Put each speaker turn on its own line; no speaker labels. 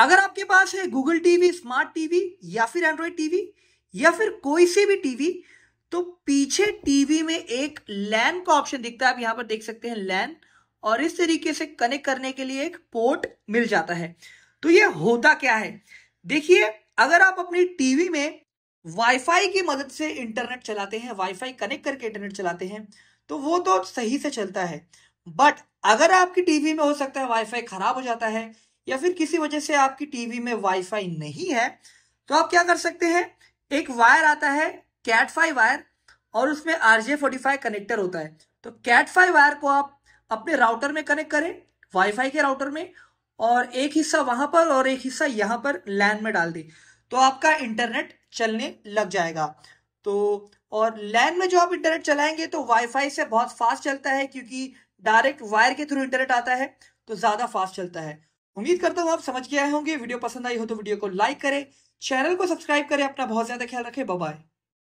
अगर आपके पास है गूगल टीवी स्मार्ट टीवी या फिर एंड्रॉयड टीवी या फिर कोई सी भी टीवी तो पीछे टीवी में एक लैन का ऑप्शन दिखता है आप यहां पर देख सकते हैं लैन और इस तरीके से कनेक्ट करने के लिए एक पोर्ट मिल जाता है तो ये होता क्या है देखिए अगर आप अपनी टीवी में वाईफाई की मदद से इंटरनेट चलाते हैं वाईफाई कनेक्ट करके इंटरनेट चलाते हैं तो वो तो सही से चलता है बट अगर आपकी टीवी में हो सकता है वाईफाई खराब हो जाता है या फिर किसी वजह से आपकी टीवी में वाईफाई नहीं है तो आप क्या कर सकते हैं एक वायर आता है कैटफाई वायर और उसमें आरजे फोर्टी फाइव कनेक्टर होता है तो कैटफाई वायर को आप अपने राउटर में कनेक्ट करें वाईफाई के राउटर में और एक हिस्सा वहां पर और एक हिस्सा यहां पर लैन में डाल दें तो आपका इंटरनेट चलने लग जाएगा तो और लैन में जो आप इंटरनेट चलाएंगे तो वाईफाई से बहुत फास्ट चलता है क्योंकि डायरेक्ट वायर के थ्रू इंटरनेट आता है तो ज़्यादा फास्ट चलता है उम्मीद करता हूं आप समझ के आए होंगे वीडियो पसंद आई हो तो वीडियो को लाइक करें चैनल को सब्सक्राइब करें अपना बहुत ज्यादा ख्याल रखें बाय